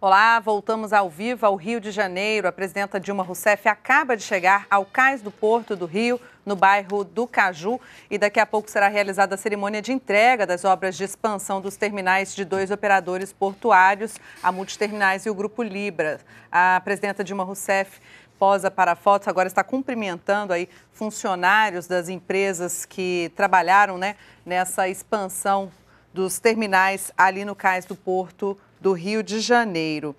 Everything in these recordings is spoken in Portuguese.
Olá, voltamos ao vivo ao Rio de Janeiro. A presidenta Dilma Rousseff acaba de chegar ao Cais do Porto do Rio, no bairro do Caju, e daqui a pouco será realizada a cerimônia de entrega das obras de expansão dos terminais de dois operadores portuários, a Multiterminais e o Grupo Libra. A presidenta Dilma Rousseff posa para fotos, agora está cumprimentando aí funcionários das empresas que trabalharam né, nessa expansão dos terminais ali no Cais do Porto do Rio de Janeiro.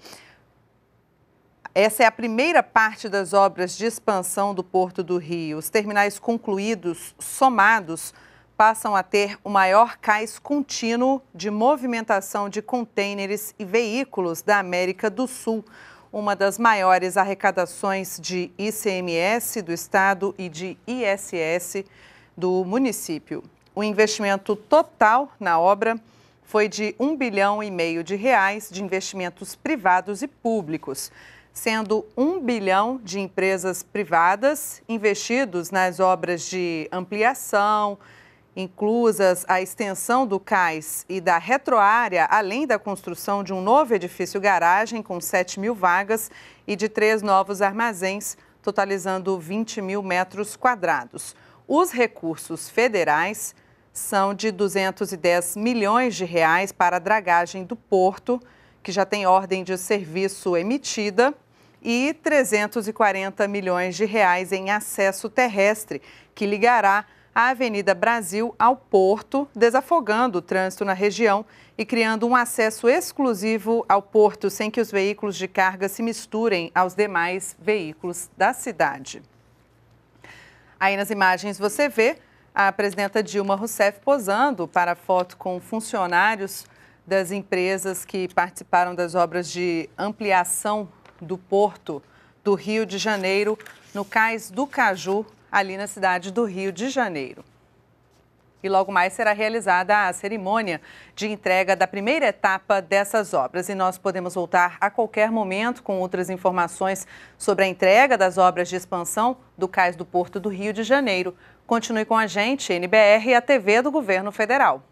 Essa é a primeira parte das obras de expansão do Porto do Rio. Os terminais concluídos, somados, passam a ter o maior cais contínuo de movimentação de contêineres e veículos da América do Sul, uma das maiores arrecadações de ICMS do estado e de ISS do município. O investimento total na obra foi de um bilhão e meio de reais de investimentos privados e públicos, sendo 1 bilhão de empresas privadas investidos nas obras de ampliação, inclusas a extensão do cais e da retroárea, além da construção de um novo edifício garagem com 7 mil vagas e de três novos armazéns, totalizando 20 mil metros quadrados. Os recursos federais são de 210 milhões de reais para a dragagem do porto, que já tem ordem de serviço emitida, e 340 milhões de reais em acesso terrestre, que ligará a Avenida Brasil ao porto, desafogando o trânsito na região e criando um acesso exclusivo ao porto sem que os veículos de carga se misturem aos demais veículos da cidade. Aí nas imagens você vê a presidenta Dilma Rousseff posando para foto com funcionários das empresas que participaram das obras de ampliação do porto do Rio de Janeiro, no cais do Caju, ali na cidade do Rio de Janeiro e logo mais será realizada a cerimônia de entrega da primeira etapa dessas obras. E nós podemos voltar a qualquer momento com outras informações sobre a entrega das obras de expansão do Cais do Porto do Rio de Janeiro. Continue com a gente, NBR e a TV do Governo Federal.